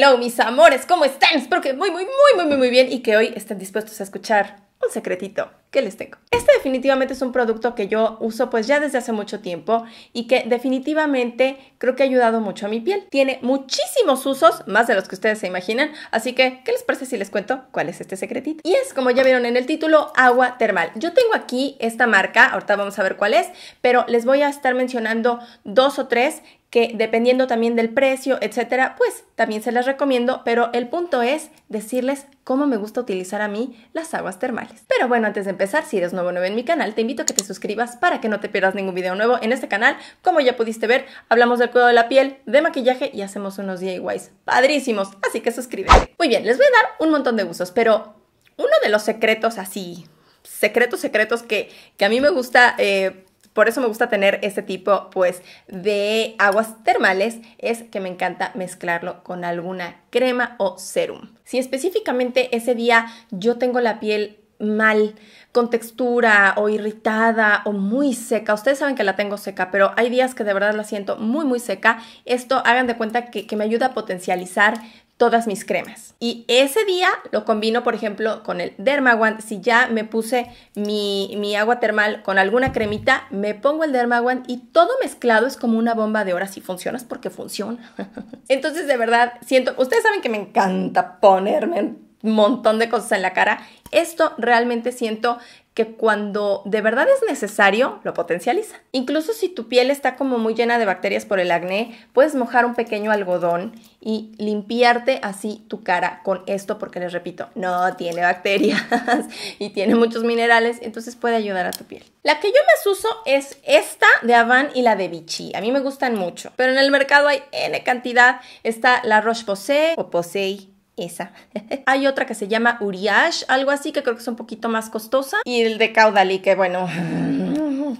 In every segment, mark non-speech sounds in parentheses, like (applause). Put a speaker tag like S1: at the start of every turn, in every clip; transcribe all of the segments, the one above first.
S1: Hello, mis amores, ¿cómo están? Espero que muy, muy, muy, muy, muy, muy bien y que hoy estén dispuestos a escuchar un secretito que les tengo. Este definitivamente es un producto que yo uso pues ya desde hace mucho tiempo y que definitivamente creo que ha ayudado mucho a mi piel. Tiene muchísimos usos, más de los que ustedes se imaginan, así que ¿qué les parece si les cuento cuál es este secretito? Y es, como ya vieron en el título, agua termal. Yo tengo aquí esta marca, ahorita vamos a ver cuál es, pero les voy a estar mencionando dos o tres que dependiendo también del precio, etcétera, pues también se las recomiendo, pero el punto es decirles cómo me gusta utilizar a mí las aguas termales. Pero bueno, antes de empezar, si eres nuevo nuevo en mi canal, te invito a que te suscribas para que no te pierdas ningún video nuevo en este canal. Como ya pudiste ver, hablamos del cuidado de la piel, de maquillaje y hacemos unos DIYs padrísimos, así que suscríbete. Muy bien, les voy a dar un montón de usos, pero uno de los secretos así, secretos, secretos que, que a mí me gusta... Eh, por eso me gusta tener este tipo pues de aguas termales, es que me encanta mezclarlo con alguna crema o serum. Si específicamente ese día yo tengo la piel mal, con textura o irritada o muy seca. Ustedes saben que la tengo seca, pero hay días que de verdad la siento muy, muy seca. Esto hagan de cuenta que, me ayuda a potencializar todas mis cremas. Y ese día lo combino, por ejemplo, con el Dermaguan. Si ya me puse mi, agua termal con alguna cremita, me pongo el Dermaguan y todo mezclado es como una bomba de horas. Si es porque funciona. (laughs) Entonces, de verdad, siento... Ustedes saben que me encanta ponerme montón de cosas en la cara. Esto realmente siento que cuando de verdad es necesario, lo potencializa. Incluso si tu piel está como muy llena de bacterias por el acné, puedes mojar un pequeño algodón y limpiarte así tu cara con esto, porque les repito, no tiene bacterias (laughs) y tiene muchos minerales, entonces puede ayudar a tu piel. La que yo más uso es esta de Avan y la de Vichy. A mí me gustan mucho, pero en el mercado hay N cantidad. Está la Roche-Posay o Posey esa. (laughs) Hay otra que se llama Uriash, algo así, que creo que es un poquito más costosa. Y el de Caudalí, que bueno,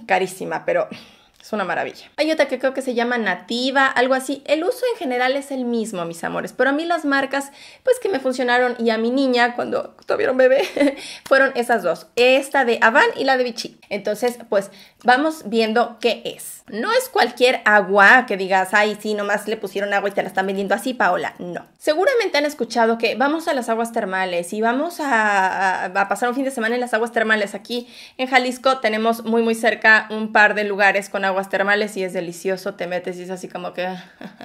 S1: (laughs) carísima, pero es una maravilla. Hay otra que creo que se llama nativa, algo así. El uso en general es el mismo, mis amores. Pero a mí las marcas, pues que me funcionaron y a mi niña cuando tuvieron bebé, (laughs) fueron esas dos. Esta de Avan y la de Vichy. Entonces, pues vamos viendo qué es. No es cualquier agua que digas, ay, sí, nomás le pusieron agua y te la están vendiendo así, Paola. No. Seguramente han escuchado que vamos a las aguas termales y vamos a, pasar un fin de semana en las aguas termales. Aquí en Jalisco tenemos muy, muy cerca un par de lugares con agua aguas termales y es delicioso, te metes y es así como que... (laughs)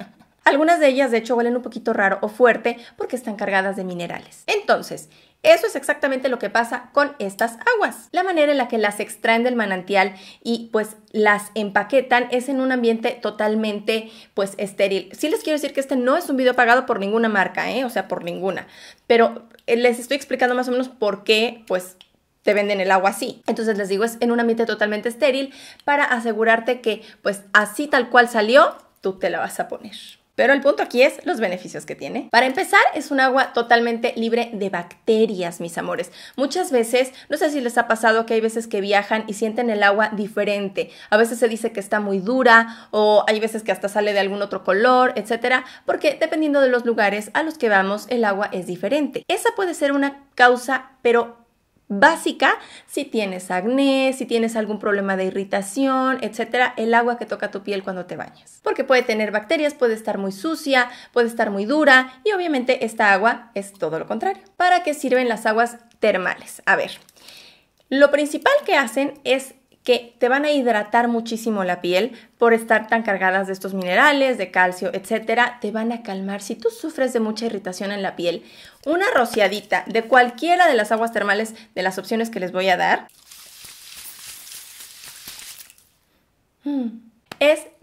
S1: Algunas de ellas de hecho huelen un poquito raro o fuerte porque están cargadas de minerales. Entonces, eso es exactamente lo que pasa con estas aguas. La manera en la que las extraen del manantial y pues las empaquetan es en un ambiente totalmente pues estéril. Sí les quiero decir que este no es un video pagado por ninguna marca, ¿eh? o sea, por ninguna. Pero eh, les estoy explicando más o menos por qué pues te venden el agua así. Entonces les digo, es en un ambiente totalmente estéril para asegurarte que pues así tal cual salió, tú te la vas a poner. Pero el punto aquí es los beneficios que tiene. Para empezar, es un agua totalmente libre de bacterias, mis amores. Muchas veces, no sé si les ha pasado que hay veces que viajan y sienten el agua diferente. A veces se dice que está muy dura o hay veces que hasta sale de algún otro color, etcétera, porque dependiendo de los lugares a los que vamos, el agua es diferente. Esa puede ser una causa, pero básica, si tienes acné, si tienes algún problema de irritación, etcétera, el agua que toca tu piel cuando te bañas. Porque puede tener bacterias, puede estar muy sucia, puede estar muy dura y obviamente esta agua es todo lo contrario. ¿Para qué sirven las aguas termales? A ver, lo principal que hacen es que te van a hidratar muchísimo la piel por estar tan cargadas de estos minerales, de calcio, etcétera. Te van a calmar. Si tú sufres de mucha irritación en la piel, una rociadita de cualquiera de las aguas termales de las opciones que les voy a dar. Mm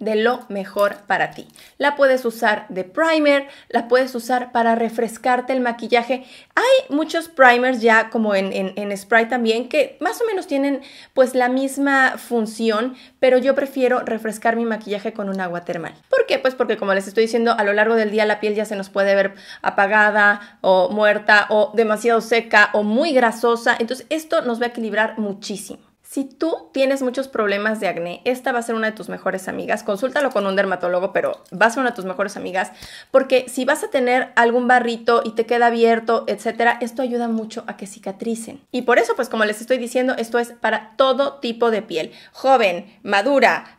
S1: de lo mejor para ti. La puedes usar de primer, la puedes usar para refrescarte el maquillaje. Hay muchos primers ya como en, en, spray también que más o menos tienen pues la misma función, pero yo prefiero refrescar mi maquillaje con un agua termal. ¿Por qué? Pues porque como les estoy diciendo, a lo largo del día la piel ya se nos puede ver apagada o muerta o demasiado seca o muy grasosa. Entonces esto nos va a equilibrar muchísimo. Si tú tienes muchos problemas de acné, esta va a ser una de tus mejores amigas. Consúltalo con un dermatólogo, pero va a ser una de tus mejores amigas porque si vas a tener algún barrito y te queda abierto, etcétera, esto ayuda mucho a que cicatricen. Y por eso, pues como les estoy diciendo, esto es para todo tipo de piel, joven, madura,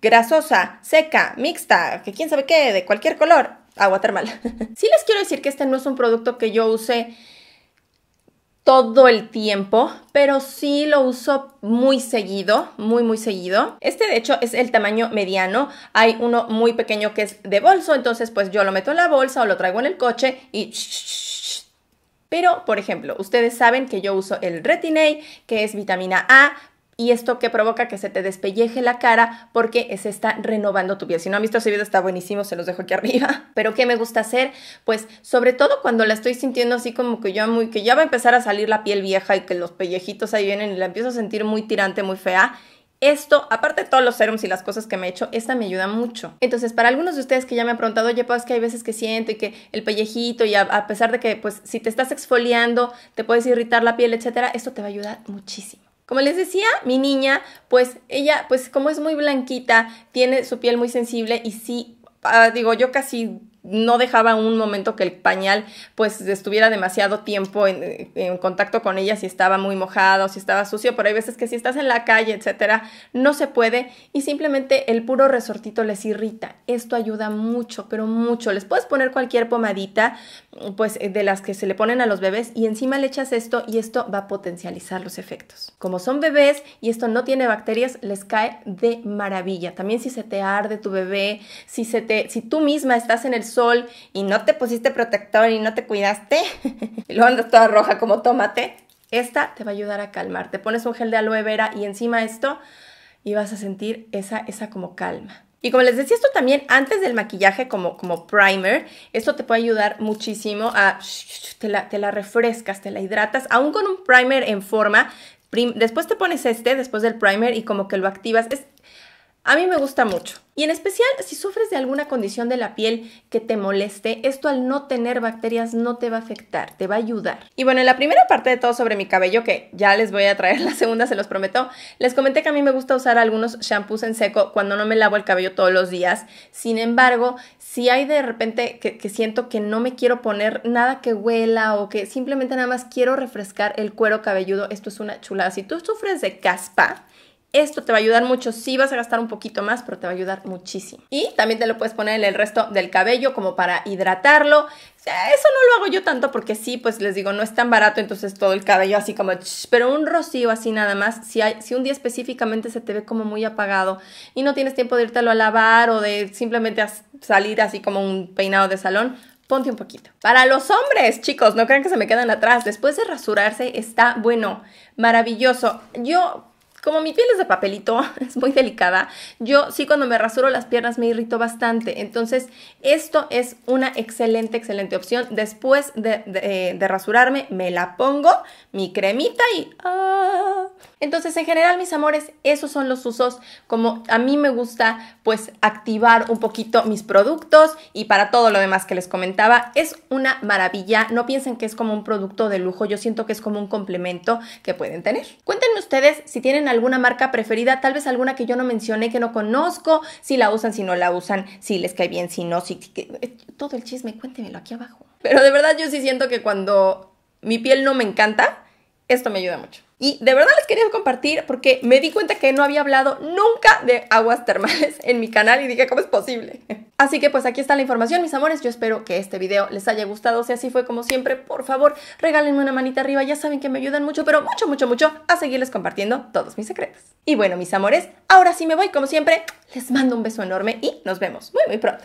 S1: grasosa, seca, mixta, que quién sabe qué, de cualquier color, agua termal. (laughs) sí les quiero decir que este no es un producto que yo usé todo el tiempo, pero sí lo uso muy seguido, muy muy seguido. Este de hecho es el tamaño mediano, hay uno muy pequeño que es de bolso, entonces pues yo lo meto en la bolsa o lo traigo en el coche y... Pero, por ejemplo, ustedes saben que yo uso el Retinay, que es vitamina A y esto que provoca que se te despelleje la cara porque se está renovando tu piel. Si no han visto ese está buenísimo, se los dejo aquí (laughs) arriba. Pero ¿qué me gusta hacer? Pues sobre todo cuando la estoy sintiendo así como que ya muy que ya va a empezar a salir la piel vieja y que los pellejitos ahí vienen y la empiezo a sentir muy tirante, muy fea. Esto, aparte de todos los serums y las cosas que me he hecho, esta me ayuda mucho. Entonces, para algunos de ustedes que ya me han preguntado, oye, pues que hay veces que siento y que el pellejito y a, a pesar de que, pues, si te estás exfoliando, te puedes irritar la piel, etcétera, esto te va a ayudar muchísimo. Como les decía, mi niña, pues ella, pues como es muy blanquita, tiene su piel muy sensible y sí, ah, digo, yo casi no dejaba un momento que el pañal pues estuviera demasiado tiempo en, contacto con ella, si estaba muy mojado, si estaba sucio, pero hay veces que si estás en la calle, etcétera, no se puede y simplemente el puro resortito les irrita. Esto ayuda mucho, pero mucho. Les puedes poner cualquier pomadita, pues eh, de las que se le ponen a los bebés y encima le echas esto y esto va a potencializar los efectos. Como son bebés y esto no tiene bacterias, les cae de maravilla. También si se te arde tu bebé, si se te si tú misma estás en el y no te pusiste protector y no te cuidaste, (laughs) y luego andas toda roja como tomate, esta te va a ayudar a calmar. Te pones un gel de aloe vera y encima esto y vas a sentir esa, esa como calma. Y como les decía, esto también antes del maquillaje como, como primer, esto te puede ayudar muchísimo a... Te la, te la refrescas, te la hidratas, aún con un primer en forma, después te pones este, después del primer y como que lo activas. Es a mí me gusta mucho. Y en especial si sufres de alguna condición de la piel que te moleste, esto al no tener bacterias no te va a afectar, te va a ayudar. Y bueno, en la primera parte de todo sobre mi cabello, que ya les voy a traer (laughs) la segunda, se los prometo, les comenté que a mí me gusta usar algunos shampoos en seco cuando no me lavo el cabello todos los días. Sin embargo, si hay de repente que, siento que no me quiero poner nada que huela o que simplemente nada más quiero refrescar el cuero cabelludo, esto es una chulada. Si tú sufres de caspa, esto te va a ayudar mucho, sí vas a gastar un poquito más, pero te va a ayudar muchísimo. Y también te lo puedes poner en el resto del cabello como para hidratarlo. eso no lo hago yo tanto porque sí, pues les digo, no es tan barato, entonces todo el cabello así como... Pero un rocío así nada más, si, hay, si un día específicamente se te ve como muy apagado y no tienes tiempo de írtelo a lavar o de simplemente salir así como un peinado de salón, ponte un poquito. Para los hombres, chicos, no crean que se me quedan atrás. Después de rasurarse está bueno, maravilloso. Yo como mi piel es de papelito, (laughs) es muy delicada, yo sí cuando me rasuro las piernas me irrito bastante. Entonces, esto es una excelente, excelente opción. Después de, de, eh, rasurarme, me la pongo, mi cremita y... ¡ah! Entonces, en general, mis amores, esos son los usos como a mí me gusta pues activar un poquito mis productos y para todo lo demás que les comentaba, es una maravilla. No piensen que es como un producto de lujo, yo siento que es como un complemento que pueden tener. Cuéntenme ustedes si tienen alguna marca preferida, tal vez alguna que yo no mencioné, que no conozco, si la usan, si no la usan, si les cae bien, si no, si... Eh, todo el chisme, cuéntemelo aquí abajo. Pero de verdad yo sí siento que cuando mi piel no me encanta, esto me ayuda mucho. Y de verdad les quería compartir porque me di cuenta que no había hablado nunca de aguas termales (laughs) en mi canal y dije, ¿cómo es posible? (laughs) Así que pues aquí está la información, mis amores. Yo espero que este video les haya gustado. Si así fue como siempre, por favor, regálenme una manita arriba. Ya saben que me ayudan mucho, pero mucho, mucho, mucho a seguirles compartiendo todos mis secretos. Y bueno, mis amores, ahora sí me voy como siempre. Les mando un beso enorme y nos vemos muy, muy pronto.